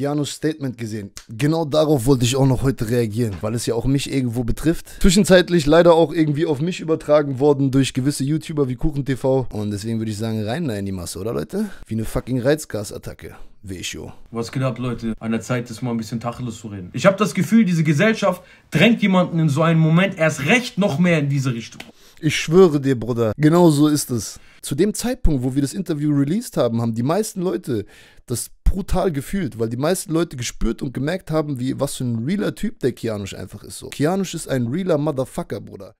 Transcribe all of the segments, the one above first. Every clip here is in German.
Kianos Statement gesehen. Genau darauf wollte ich auch noch heute reagieren, weil es ja auch mich irgendwo betrifft. Zwischenzeitlich leider auch irgendwie auf mich übertragen worden durch gewisse YouTuber wie KuchenTV. Und deswegen würde ich sagen, rein da in die Masse, oder Leute? Wie eine fucking Reizgasattacke. Wesho. Was geht ab, Leute? An der Zeit ist mal ein bisschen tacheles zu reden. Ich habe das Gefühl, diese Gesellschaft drängt jemanden in so einen Moment erst recht noch mehr in diese Richtung. Ich schwöre dir, Bruder, genau so ist es. Zu dem Zeitpunkt, wo wir das Interview released haben, haben die meisten Leute das brutal gefühlt, weil die meisten Leute gespürt und gemerkt haben, wie was für ein realer Typ der Kianusch einfach ist so. Kianusch ist ein realer Motherfucker, Bruder.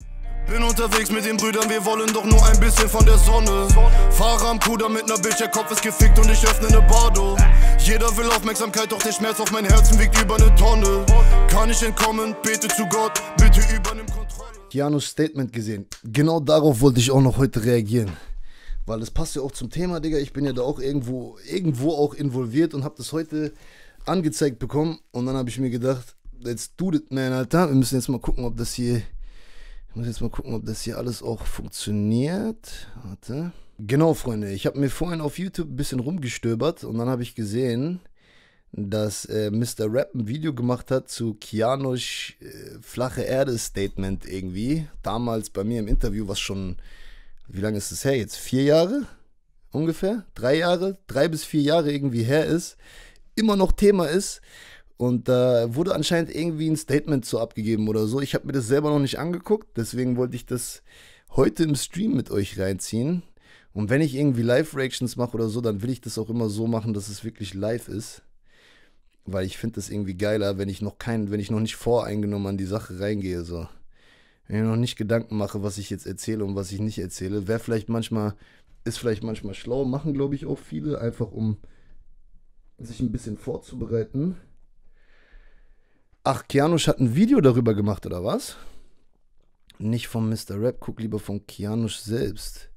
Bin unterwegs mit den Brüdern, wir wollen doch nur ein bisschen von der Sonne. Fahre am Puder mit ner Bitch, der Kopf ist gefickt und ich öffne ne Bardo. Jeder will Aufmerksamkeit, doch der Schmerz auf mein Herzen wiegt über ne Tonne. Kann ich entkommen, bete zu Gott, bitte übernimm Kontrolle. Kianos Statement gesehen. Genau darauf wollte ich auch noch heute reagieren weil das passt ja auch zum Thema, Digga. Ich bin ja da auch irgendwo, irgendwo auch involviert und habe das heute angezeigt bekommen. Und dann habe ich mir gedacht, let's do it, man, Alter. Wir müssen jetzt mal gucken, ob das hier. Ich muss jetzt mal gucken, ob das hier alles auch funktioniert. Warte. Genau, Freunde. Ich habe mir vorhin auf YouTube ein bisschen rumgestöbert und dann habe ich gesehen, dass äh, Mr. Rap ein Video gemacht hat zu Kianos äh, flache Erde Statement irgendwie. Damals bei mir im Interview, was schon wie lange ist es her jetzt? Vier Jahre ungefähr? Drei Jahre? Drei bis vier Jahre irgendwie her ist, immer noch Thema ist. Und da äh, wurde anscheinend irgendwie ein Statement zu abgegeben oder so. Ich habe mir das selber noch nicht angeguckt, deswegen wollte ich das heute im Stream mit euch reinziehen. Und wenn ich irgendwie Live-Reactions mache oder so, dann will ich das auch immer so machen, dass es wirklich live ist. Weil ich finde das irgendwie geiler, wenn ich noch keinen, wenn ich noch nicht voreingenommen an die Sache reingehe. So wenn ich mir noch nicht Gedanken mache, was ich jetzt erzähle und was ich nicht erzähle. Wäre vielleicht manchmal, ist vielleicht manchmal schlau, machen glaube ich auch viele, einfach um sich ein bisschen vorzubereiten. Ach, Kianusch hat ein Video darüber gemacht, oder was? Nicht von Mr. Rap, guck lieber von Kianusch selbst.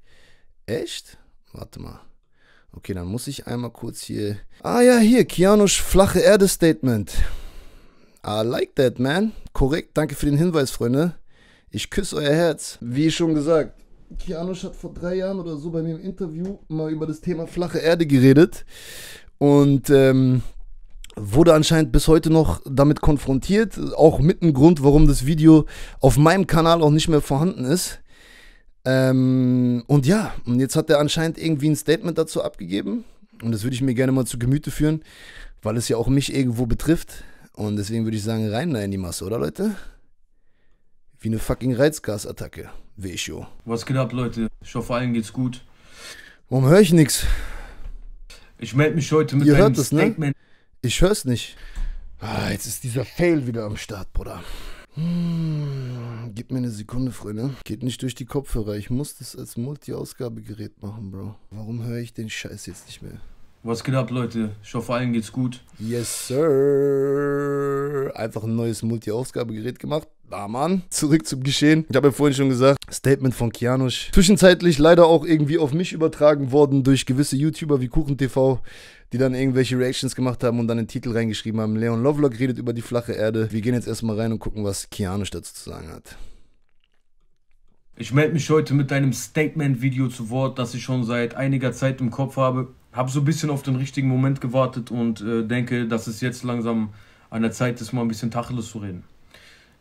Echt? Warte mal. Okay, dann muss ich einmal kurz hier. Ah ja, hier, Kianusch flache Erde Statement. I like that, man. Korrekt, danke für den Hinweis, Freunde. Ich küsse euer Herz. Wie schon gesagt, Kianosch hat vor drei Jahren oder so bei mir im Interview mal über das Thema flache Erde geredet und ähm, wurde anscheinend bis heute noch damit konfrontiert. Auch mit einem Grund, warum das Video auf meinem Kanal auch nicht mehr vorhanden ist. Ähm, und ja, und jetzt hat er anscheinend irgendwie ein Statement dazu abgegeben. Und das würde ich mir gerne mal zu Gemüte führen, weil es ja auch mich irgendwo betrifft. Und deswegen würde ich sagen, rein da in die Masse, oder Leute? wie eine fucking Reizgasattacke. ich Wecho. Was geht ab, Leute? Ich hoffe, allen geht's gut. Warum höre ich nichts? Ich melde mich heute mit Ihr hört es, ne? Statement. Ne? Ich hör's nicht. Ah, jetzt ist dieser Fail wieder am Start, Bruder. Hm, gib mir eine Sekunde, Freunde. Geht nicht durch die Kopfhörer. Ich muss das als Multi-Ausgabegerät machen, Bro. Warum höre ich den Scheiß jetzt nicht mehr? Was geht ab, Leute? Ich hoffe, allen geht's gut. Yes, sir. Einfach ein neues Multi-Ausgabegerät gemacht. Da, Mann. Zurück zum Geschehen. Ich habe ja vorhin schon gesagt, Statement von Kianusch. Zwischenzeitlich leider auch irgendwie auf mich übertragen worden durch gewisse YouTuber wie KuchenTV, die dann irgendwelche Reactions gemacht haben und dann den Titel reingeschrieben haben. Leon Lovelock redet über die flache Erde. Wir gehen jetzt erstmal rein und gucken, was Kianusch dazu zu sagen hat. Ich melde mich heute mit einem Statement-Video zu Wort, das ich schon seit einiger Zeit im Kopf habe. Habe so ein bisschen auf den richtigen Moment gewartet und äh, denke, dass es jetzt langsam an der Zeit ist, mal ein bisschen Tacheles zu reden.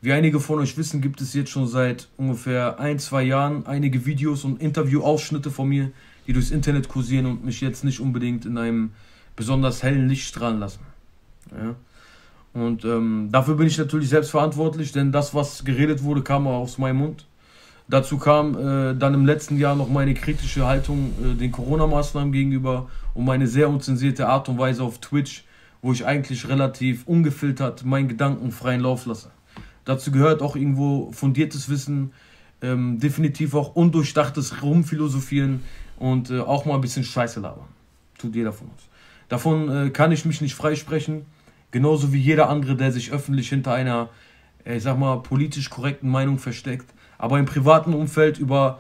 Wie einige von euch wissen, gibt es jetzt schon seit ungefähr ein, zwei Jahren einige Videos und Interviewausschnitte von mir, die durchs Internet kursieren und mich jetzt nicht unbedingt in einem besonders hellen Licht strahlen lassen. Ja? Und ähm, dafür bin ich natürlich selbst verantwortlich, denn das, was geredet wurde, kam auch aus meinem Mund. Dazu kam äh, dann im letzten Jahr noch meine kritische Haltung äh, den Corona-Maßnahmen gegenüber und meine sehr unzensierte Art und Weise auf Twitch, wo ich eigentlich relativ ungefiltert meinen Gedanken freien Lauf lasse. Dazu gehört auch irgendwo fundiertes Wissen, ähm, definitiv auch undurchdachtes Rumphilosophieren und äh, auch mal ein bisschen Scheiße labern. Tut jeder von uns. Davon äh, kann ich mich nicht freisprechen. Genauso wie jeder andere, der sich öffentlich hinter einer, äh, ich sag mal, politisch korrekten Meinung versteckt, aber im privaten Umfeld über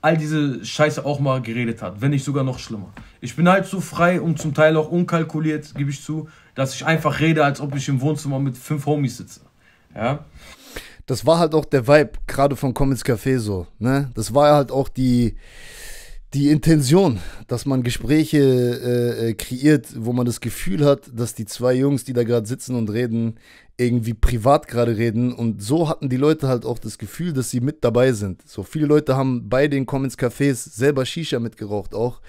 all diese Scheiße auch mal geredet hat, wenn nicht sogar noch schlimmer. Ich bin halt so frei und zum Teil auch unkalkuliert, gebe ich zu, dass ich einfach rede, als ob ich im Wohnzimmer mit fünf Homies sitze. Ja. Das war halt auch der Vibe, gerade von Comets Café so. Ne? Das war halt auch die, die Intention, dass man Gespräche äh, äh, kreiert, wo man das Gefühl hat, dass die zwei Jungs, die da gerade sitzen und reden, irgendwie privat gerade reden. Und so hatten die Leute halt auch das Gefühl, dass sie mit dabei sind. So viele Leute haben bei den Commons Cafés selber Shisha mitgeraucht auch.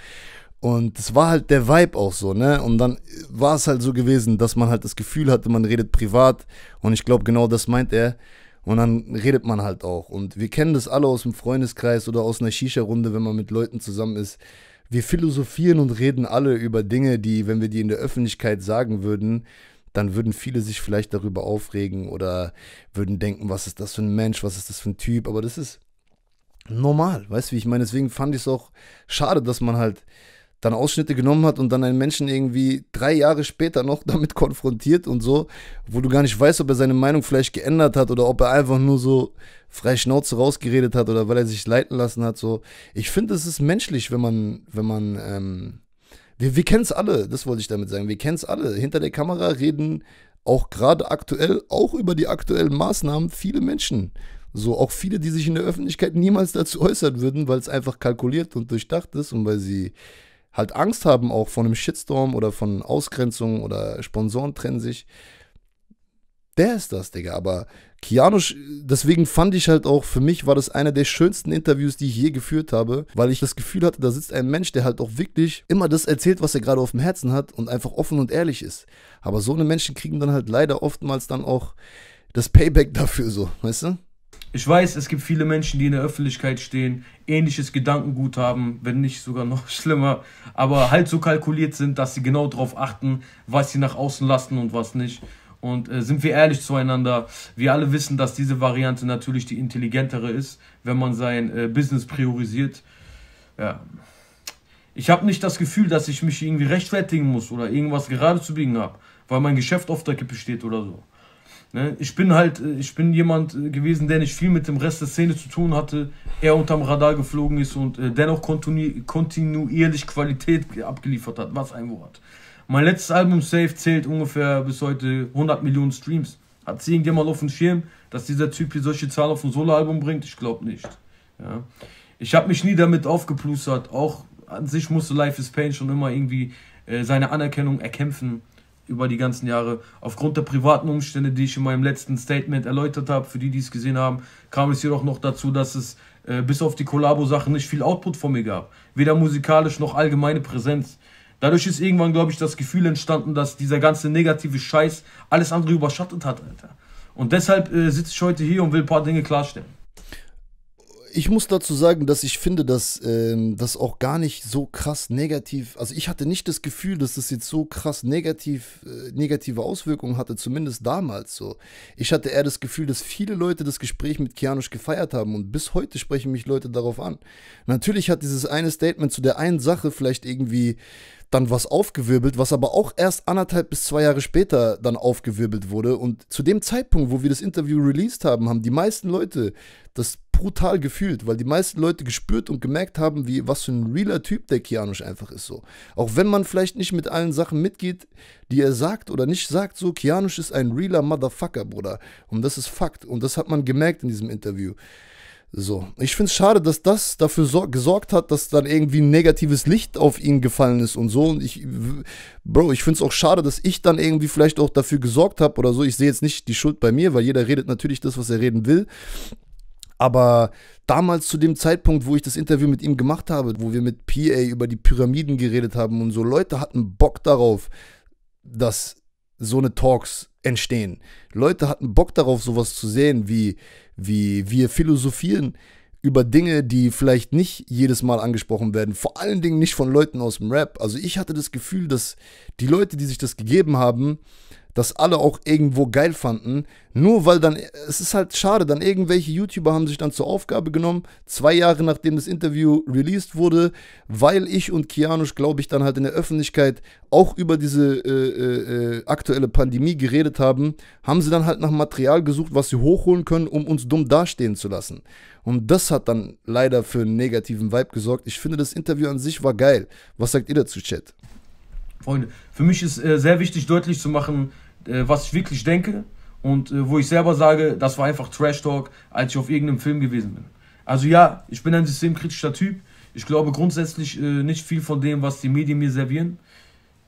Und es war halt der Vibe auch so, ne? Und dann war es halt so gewesen, dass man halt das Gefühl hatte, man redet privat. Und ich glaube, genau das meint er. Und dann redet man halt auch. Und wir kennen das alle aus dem Freundeskreis oder aus einer Shisha-Runde, wenn man mit Leuten zusammen ist. Wir philosophieren und reden alle über Dinge, die, wenn wir die in der Öffentlichkeit sagen würden, dann würden viele sich vielleicht darüber aufregen oder würden denken, was ist das für ein Mensch, was ist das für ein Typ. Aber das ist normal, weißt du, wie ich meine. Deswegen fand ich es auch schade, dass man halt dann Ausschnitte genommen hat und dann einen Menschen irgendwie drei Jahre später noch damit konfrontiert und so, wo du gar nicht weißt, ob er seine Meinung vielleicht geändert hat oder ob er einfach nur so frei Schnauze rausgeredet hat oder weil er sich leiten lassen hat. So, ich finde, es ist menschlich, wenn man, wenn man, ähm, wir, wir kennen es alle, das wollte ich damit sagen, wir kennen es alle. Hinter der Kamera reden auch gerade aktuell, auch über die aktuellen Maßnahmen viele Menschen. So, auch viele, die sich in der Öffentlichkeit niemals dazu äußern würden, weil es einfach kalkuliert und durchdacht ist und weil sie halt Angst haben auch von einem Shitstorm oder von Ausgrenzung oder Sponsoren trennen sich. Der ist das, Digga. Aber Keanu, deswegen fand ich halt auch, für mich war das einer der schönsten Interviews, die ich je geführt habe, weil ich das Gefühl hatte, da sitzt ein Mensch, der halt auch wirklich immer das erzählt, was er gerade auf dem Herzen hat und einfach offen und ehrlich ist. Aber so eine Menschen kriegen dann halt leider oftmals dann auch das Payback dafür so, weißt du? Ich weiß, es gibt viele Menschen, die in der Öffentlichkeit stehen, ähnliches Gedankengut haben, wenn nicht sogar noch schlimmer, aber halt so kalkuliert sind, dass sie genau darauf achten, was sie nach außen lassen und was nicht. Und äh, sind wir ehrlich zueinander, wir alle wissen, dass diese Variante natürlich die intelligentere ist, wenn man sein äh, Business priorisiert. Ja. Ich habe nicht das Gefühl, dass ich mich irgendwie rechtfertigen muss oder irgendwas gerade zu biegen habe, weil mein Geschäft auf der Kippe steht oder so. Ne? Ich bin halt, äh, ich bin jemand äh, gewesen, der nicht viel mit dem Rest der Szene zu tun hatte, er unterm Radar geflogen ist und äh, dennoch kontinu kontinuierlich Qualität abgeliefert hat, was ein Wort. Mein letztes Album Safe zählt ungefähr bis heute 100 Millionen Streams. Hat sie irgendjemand auf dem Schirm, dass dieser Typ hier solche Zahlen auf ein Soloalbum bringt? Ich glaube nicht. Ja. Ich habe mich nie damit aufgeplustert. Auch an sich musste Life is Pain schon immer irgendwie äh, seine Anerkennung erkämpfen über die ganzen Jahre. Aufgrund der privaten Umstände, die ich in meinem letzten Statement erläutert habe, für die, die es gesehen haben, kam es jedoch noch dazu, dass es äh, bis auf die Kollabo-Sachen nicht viel Output von mir gab. Weder musikalisch noch allgemeine Präsenz. Dadurch ist irgendwann, glaube ich, das Gefühl entstanden, dass dieser ganze negative Scheiß alles andere überschattet hat, Alter. Und deshalb äh, sitze ich heute hier und will ein paar Dinge klarstellen ich muss dazu sagen, dass ich finde, dass ähm, das auch gar nicht so krass negativ, also ich hatte nicht das Gefühl, dass das jetzt so krass negativ, äh, negative Auswirkungen hatte, zumindest damals so. Ich hatte eher das Gefühl, dass viele Leute das Gespräch mit Kianusch gefeiert haben und bis heute sprechen mich Leute darauf an. Natürlich hat dieses eine Statement zu der einen Sache vielleicht irgendwie dann was aufgewirbelt, was aber auch erst anderthalb bis zwei Jahre später dann aufgewirbelt wurde. Und zu dem Zeitpunkt, wo wir das Interview released haben, haben die meisten Leute das brutal gefühlt, weil die meisten Leute gespürt und gemerkt haben, wie was für ein realer Typ der Kianusch einfach ist so. Auch wenn man vielleicht nicht mit allen Sachen mitgeht, die er sagt oder nicht sagt, so Kianusch ist ein realer Motherfucker, Bruder. Und das ist Fakt und das hat man gemerkt in diesem Interview. So, ich finde es schade, dass das dafür gesorgt hat, dass dann irgendwie ein negatives Licht auf ihn gefallen ist und so. Und ich, Bro, ich finde es auch schade, dass ich dann irgendwie vielleicht auch dafür gesorgt habe oder so. Ich sehe jetzt nicht die Schuld bei mir, weil jeder redet natürlich das, was er reden will. Aber damals zu dem Zeitpunkt, wo ich das Interview mit ihm gemacht habe, wo wir mit PA über die Pyramiden geredet haben und so, Leute hatten Bock darauf, dass so eine Talks entstehen. Leute hatten Bock darauf, sowas zu sehen, wie, wie wir philosophieren über Dinge, die vielleicht nicht jedes Mal angesprochen werden. Vor allen Dingen nicht von Leuten aus dem Rap. Also ich hatte das Gefühl, dass die Leute, die sich das gegeben haben, das alle auch irgendwo geil fanden. Nur weil dann, es ist halt schade, dann irgendwelche YouTuber haben sich dann zur Aufgabe genommen, zwei Jahre nachdem das Interview released wurde, weil ich und Kianusch, glaube ich, dann halt in der Öffentlichkeit auch über diese äh, äh, äh, aktuelle Pandemie geredet haben, haben sie dann halt nach Material gesucht, was sie hochholen können, um uns dumm dastehen zu lassen. Und das hat dann leider für einen negativen Vibe gesorgt. Ich finde, das Interview an sich war geil. Was sagt ihr dazu, Chat? Freunde, für mich ist äh, sehr wichtig, deutlich zu machen, äh, was ich wirklich denke und äh, wo ich selber sage, das war einfach Trash Talk, als ich auf irgendeinem Film gewesen bin. Also ja, ich bin ein systemkritischer Typ. Ich glaube grundsätzlich äh, nicht viel von dem, was die Medien mir servieren.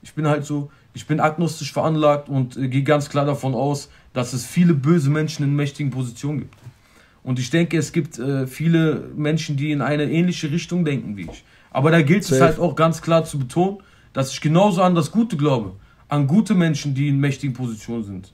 Ich bin halt so, ich bin agnostisch veranlagt und äh, gehe ganz klar davon aus, dass es viele böse Menschen in mächtigen Positionen gibt. Und ich denke, es gibt äh, viele Menschen, die in eine ähnliche Richtung denken wie ich. Aber da gilt Safe. es halt auch ganz klar zu betonen, dass ich genauso an das Gute glaube. An gute Menschen, die in mächtigen Positionen sind.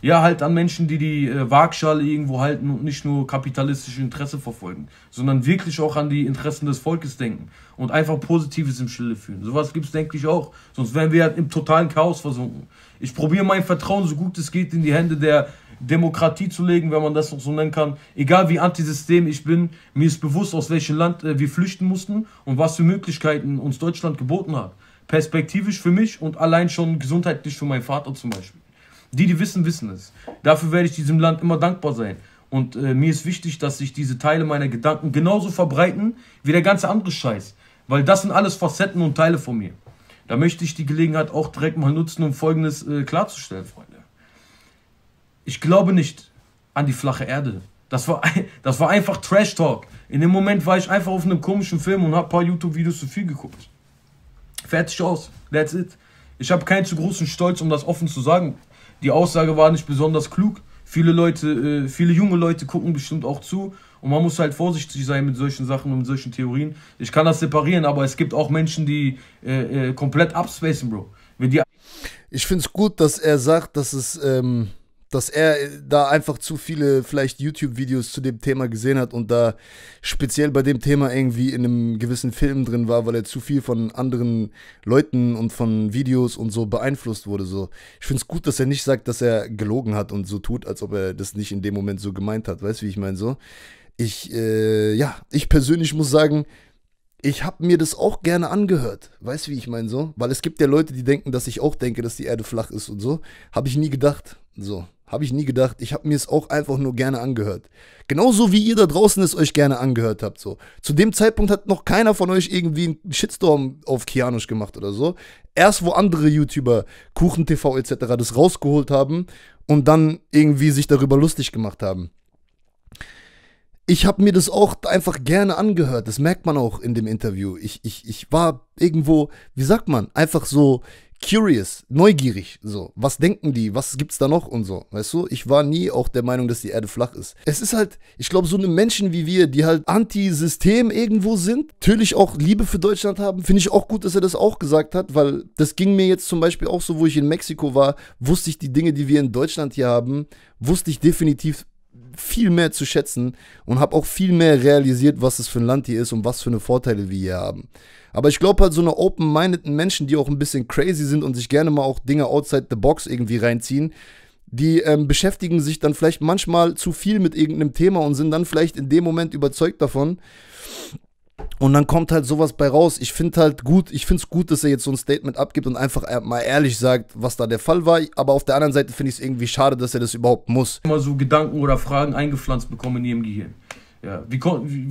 Ja, halt an Menschen, die die äh, Waagschale irgendwo halten und nicht nur kapitalistische Interesse verfolgen, sondern wirklich auch an die Interessen des Volkes denken und einfach Positives im Schilde fühlen. Sowas gibt es, denke ich, auch. Sonst wären wir halt im totalen Chaos versunken. Ich probiere mein Vertrauen, so gut es geht, in die Hände der Demokratie zu legen, wenn man das noch so nennen kann. Egal wie antisystem ich bin, mir ist bewusst, aus welchem Land äh, wir flüchten mussten und was für Möglichkeiten uns Deutschland geboten hat perspektivisch für mich und allein schon gesundheitlich für meinen Vater zum Beispiel. Die, die wissen, wissen es. Dafür werde ich diesem Land immer dankbar sein. Und äh, mir ist wichtig, dass sich diese Teile meiner Gedanken genauso verbreiten wie der ganze andere Scheiß. Weil das sind alles Facetten und Teile von mir. Da möchte ich die Gelegenheit auch direkt mal nutzen, um Folgendes äh, klarzustellen, Freunde. Ich glaube nicht an die flache Erde. Das war, das war einfach Trash Talk. In dem Moment war ich einfach auf einem komischen Film und habe ein paar YouTube-Videos zu viel geguckt. Fertig aus. That's it. Ich habe keinen zu großen Stolz, um das offen zu sagen. Die Aussage war nicht besonders klug. Viele Leute, äh, viele junge Leute gucken bestimmt auch zu. Und man muss halt vorsichtig sein mit solchen Sachen und mit solchen Theorien. Ich kann das separieren, aber es gibt auch Menschen, die äh, äh, komplett abspacen, Bro. Wenn die ich finde es gut, dass er sagt, dass es ähm, dass er da einfach zu viele vielleicht YouTube-Videos zu dem Thema gesehen hat und da speziell bei dem Thema irgendwie in einem gewissen Film drin war, weil er zu viel von anderen Leuten und von Videos und so beeinflusst wurde. So, ich finde es gut, dass er nicht sagt, dass er gelogen hat und so tut, als ob er das nicht in dem Moment so gemeint hat. Weißt du, wie ich meine? So, ich, äh, ja, ich persönlich muss sagen, ich habe mir das auch gerne angehört. Weißt du, wie ich meine so? Weil es gibt ja Leute, die denken, dass ich auch denke, dass die Erde flach ist und so. Habe ich nie gedacht. So. Habe ich nie gedacht. Ich habe mir es auch einfach nur gerne angehört. Genauso wie ihr da draußen es euch gerne angehört habt. So. Zu dem Zeitpunkt hat noch keiner von euch irgendwie einen Shitstorm auf Kianusch gemacht oder so. Erst wo andere YouTuber, KuchenTV etc. das rausgeholt haben und dann irgendwie sich darüber lustig gemacht haben. Ich habe mir das auch einfach gerne angehört. Das merkt man auch in dem Interview. Ich, ich, ich war irgendwo, wie sagt man, einfach so curious, neugierig, so. Was denken die? Was gibt's da noch und so, weißt du? Ich war nie auch der Meinung, dass die Erde flach ist. Es ist halt, ich glaube, so eine Menschen wie wir, die halt Anti-System irgendwo sind, natürlich auch Liebe für Deutschland haben, finde ich auch gut, dass er das auch gesagt hat, weil das ging mir jetzt zum Beispiel auch so, wo ich in Mexiko war, wusste ich die Dinge, die wir in Deutschland hier haben, wusste ich definitiv viel mehr zu schätzen und habe auch viel mehr realisiert, was es für ein Land hier ist und was für eine Vorteile wir hier haben. Aber ich glaube halt so eine open-mindeden Menschen, die auch ein bisschen crazy sind und sich gerne mal auch Dinge outside the box irgendwie reinziehen, die ähm, beschäftigen sich dann vielleicht manchmal zu viel mit irgendeinem Thema und sind dann vielleicht in dem Moment überzeugt davon, und dann kommt halt sowas bei raus. Ich finde halt gut, ich finde es gut, dass er jetzt so ein Statement abgibt und einfach äh, mal ehrlich sagt, was da der Fall war. Aber auf der anderen Seite finde ich es irgendwie schade, dass er das überhaupt muss. Immer so Gedanken oder Fragen eingepflanzt bekommen in ihrem Gehirn. Ja, wie,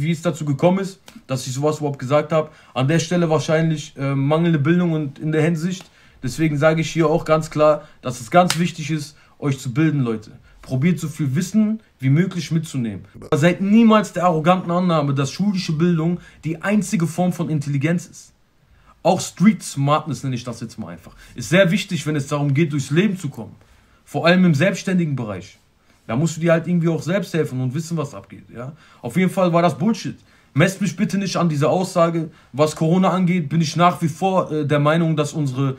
wie es dazu gekommen ist, dass ich sowas überhaupt gesagt habe. An der Stelle wahrscheinlich äh, mangelnde Bildung und in der Hinsicht. Deswegen sage ich hier auch ganz klar, dass es ganz wichtig ist, euch zu bilden, Leute. Probiert so viel Wissen wie möglich mitzunehmen. Aber seid niemals der arroganten Annahme, dass schulische Bildung die einzige Form von Intelligenz ist. Auch Street Smartness nenne ich das jetzt mal einfach. Ist sehr wichtig, wenn es darum geht, durchs Leben zu kommen. Vor allem im selbstständigen Bereich. Da musst du dir halt irgendwie auch selbst helfen und wissen, was abgeht. Ja? Auf jeden Fall war das Bullshit. Messt mich bitte nicht an dieser Aussage. Was Corona angeht, bin ich nach wie vor äh, der Meinung, dass unsere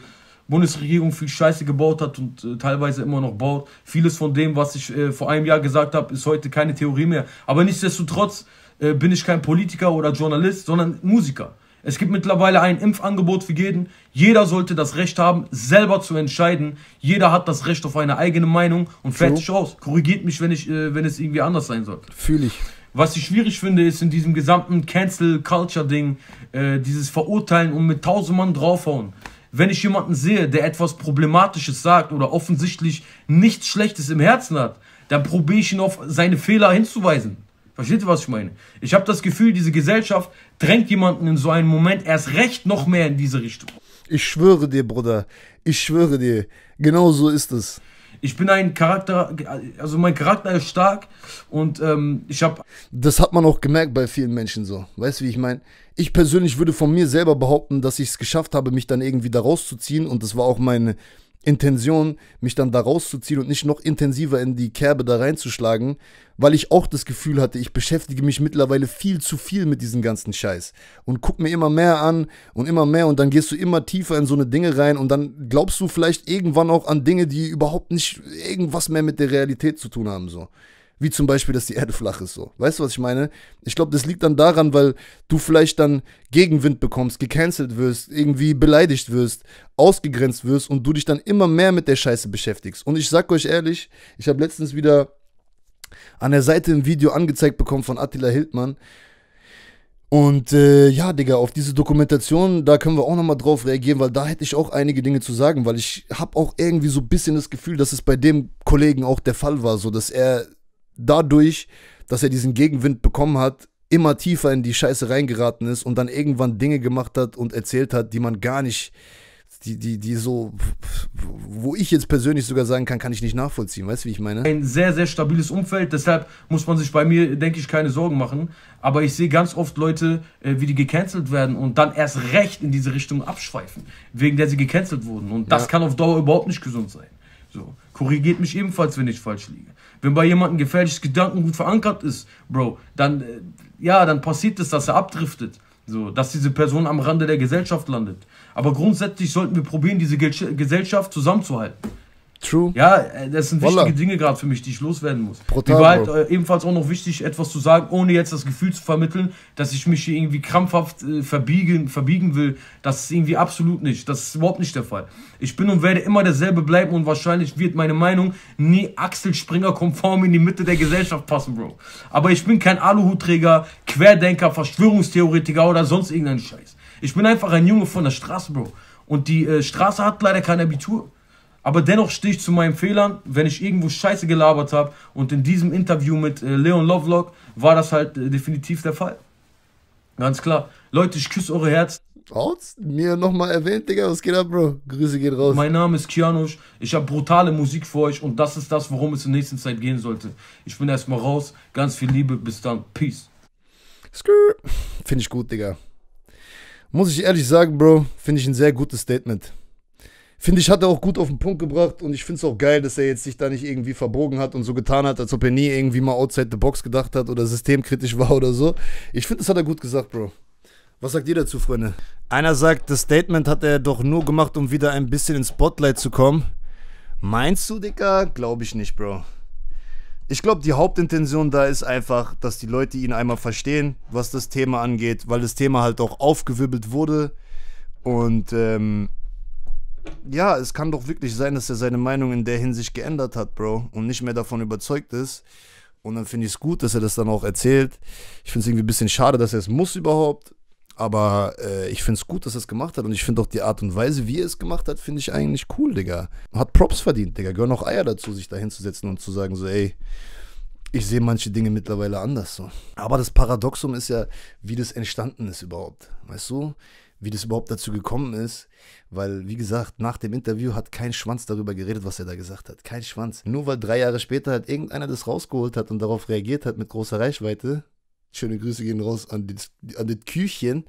Bundesregierung viel Scheiße gebaut hat und äh, teilweise immer noch baut. Vieles von dem, was ich äh, vor einem Jahr gesagt habe, ist heute keine Theorie mehr. Aber nichtsdestotrotz äh, bin ich kein Politiker oder Journalist, sondern Musiker. Es gibt mittlerweile ein Impfangebot für jeden. Jeder sollte das Recht haben, selber zu entscheiden. Jeder hat das Recht auf eine eigene Meinung und fertig aus. Korrigiert mich, wenn, ich, äh, wenn es irgendwie anders sein soll. Fühle ich. Was ich schwierig finde, ist in diesem gesamten Cancel-Culture-Ding, äh, dieses Verurteilen und mit tausend Mann draufhauen wenn ich jemanden sehe, der etwas Problematisches sagt oder offensichtlich nichts Schlechtes im Herzen hat, dann probiere ich ihn auf seine Fehler hinzuweisen. Versteht ihr, was ich meine? Ich habe das Gefühl, diese Gesellschaft drängt jemanden in so einem Moment erst recht noch mehr in diese Richtung. Ich schwöre dir, Bruder, ich schwöre dir, genau so ist es ich bin ein Charakter, also mein Charakter ist stark und ähm, ich habe. Das hat man auch gemerkt bei vielen Menschen so. Weißt du, wie ich meine? Ich persönlich würde von mir selber behaupten, dass ich es geschafft habe, mich dann irgendwie da rauszuziehen und das war auch meine Intention, mich dann da rauszuziehen und nicht noch intensiver in die Kerbe da reinzuschlagen, weil ich auch das Gefühl hatte, ich beschäftige mich mittlerweile viel zu viel mit diesem ganzen Scheiß und guck mir immer mehr an und immer mehr und dann gehst du immer tiefer in so eine Dinge rein und dann glaubst du vielleicht irgendwann auch an Dinge, die überhaupt nicht irgendwas mehr mit der Realität zu tun haben so wie zum Beispiel, dass die Erde flach ist. So. Weißt du, was ich meine? Ich glaube, das liegt dann daran, weil du vielleicht dann Gegenwind bekommst, gecancelt wirst, irgendwie beleidigt wirst, ausgegrenzt wirst und du dich dann immer mehr mit der Scheiße beschäftigst. Und ich sag euch ehrlich, ich habe letztens wieder an der Seite ein Video angezeigt bekommen von Attila Hildmann. Und äh, ja, Digga, auf diese Dokumentation, da können wir auch nochmal drauf reagieren, weil da hätte ich auch einige Dinge zu sagen, weil ich habe auch irgendwie so ein bisschen das Gefühl, dass es bei dem Kollegen auch der Fall war, so dass er dadurch, dass er diesen Gegenwind bekommen hat, immer tiefer in die Scheiße reingeraten ist und dann irgendwann Dinge gemacht hat und erzählt hat, die man gar nicht, die, die, die so, wo ich jetzt persönlich sogar sagen kann, kann ich nicht nachvollziehen. Weißt du, wie ich meine? Ein sehr, sehr stabiles Umfeld, deshalb muss man sich bei mir, denke ich, keine Sorgen machen. Aber ich sehe ganz oft Leute, äh, wie die gecancelt werden und dann erst recht in diese Richtung abschweifen, wegen der sie gecancelt wurden. Und das ja. kann auf Dauer überhaupt nicht gesund sein. So. Korrigiert mich ebenfalls, wenn ich falsch liege. Wenn bei jemandem gefährliches Gedankengut verankert ist, Bro, dann, äh, ja, dann passiert es, dass er abdriftet. So, dass diese Person am Rande der Gesellschaft landet. Aber grundsätzlich sollten wir probieren, diese Gesellschaft zusammenzuhalten. True. Ja, äh, das sind wichtige Voila. Dinge gerade für mich, die ich loswerden muss. Brutal, Mir war halt äh, ebenfalls auch noch wichtig, etwas zu sagen, ohne jetzt das Gefühl zu vermitteln, dass ich mich hier irgendwie krampfhaft äh, verbiegen, verbiegen will. Das ist irgendwie absolut nicht. Das ist überhaupt nicht der Fall. Ich bin und werde immer derselbe bleiben und wahrscheinlich wird meine Meinung nie Axel Springer konform in die Mitte der Gesellschaft passen, Bro. Aber ich bin kein Aluhutträger, Querdenker, Verschwörungstheoretiker oder sonst irgendein Scheiß. Ich bin einfach ein Junge von der Straße, Bro. Und die äh, Straße hat leider kein Abitur. Aber dennoch stehe ich zu meinen Fehlern, wenn ich irgendwo Scheiße gelabert habe. Und in diesem Interview mit äh, Leon Lovelock war das halt äh, definitiv der Fall. Ganz klar. Leute, ich küsse eure Herzen. Haut's Mir nochmal erwähnt, Digga. Was geht ab, Bro? Grüße geht raus. Mein Name ist Kianosch. Ich habe brutale Musik für euch und das ist das, worum es in nächster Zeit gehen sollte. Ich bin erstmal raus. Ganz viel Liebe. Bis dann. Peace. Skrrr. Finde ich gut, Digga. Muss ich ehrlich sagen, Bro. Finde ich ein sehr gutes Statement. Finde ich, hat er auch gut auf den Punkt gebracht und ich finde es auch geil, dass er jetzt sich da nicht irgendwie verbogen hat und so getan hat, als ob er nie irgendwie mal outside the box gedacht hat oder systemkritisch war oder so. Ich finde, das hat er gut gesagt, Bro. Was sagt ihr dazu, Freunde? Einer sagt, das Statement hat er doch nur gemacht, um wieder ein bisschen ins Spotlight zu kommen. Meinst du, Dicker? Glaube ich nicht, Bro. Ich glaube, die Hauptintention da ist einfach, dass die Leute ihn einmal verstehen, was das Thema angeht, weil das Thema halt auch aufgewirbelt wurde. Und ähm, ja, es kann doch wirklich sein, dass er seine Meinung in der Hinsicht geändert hat, Bro, und nicht mehr davon überzeugt ist. Und dann finde ich es gut, dass er das dann auch erzählt. Ich finde es irgendwie ein bisschen schade, dass er es muss überhaupt. Aber äh, ich finde es gut, dass er es gemacht hat. Und ich finde auch die Art und Weise, wie er es gemacht hat, finde ich eigentlich cool, Digga. Hat Props verdient, Digga. Gehören auch Eier dazu, sich da hinzusetzen und zu sagen, so, ey, ich sehe manche Dinge mittlerweile anders so. Aber das Paradoxum ist ja, wie das entstanden ist überhaupt. Weißt du? wie das überhaupt dazu gekommen ist, weil, wie gesagt, nach dem Interview hat kein Schwanz darüber geredet, was er da gesagt hat. Kein Schwanz. Nur weil drei Jahre später halt irgendeiner das rausgeholt hat und darauf reagiert hat mit großer Reichweite. Schöne Grüße gehen raus an das, an das Küchchen.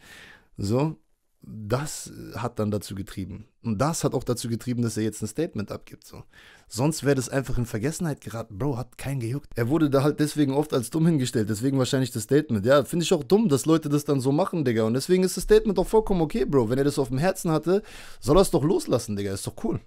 So, das äh, hat dann dazu getrieben. Und das hat auch dazu getrieben, dass er jetzt ein Statement abgibt. So. Sonst wäre das einfach in Vergessenheit geraten. Bro, hat keinen gejuckt. Er wurde da halt deswegen oft als dumm hingestellt. Deswegen wahrscheinlich das Statement. Ja, finde ich auch dumm, dass Leute das dann so machen, Digga. Und deswegen ist das Statement auch vollkommen okay, Bro. Wenn er das auf dem Herzen hatte, soll er es doch loslassen, Digga. Ist doch cool.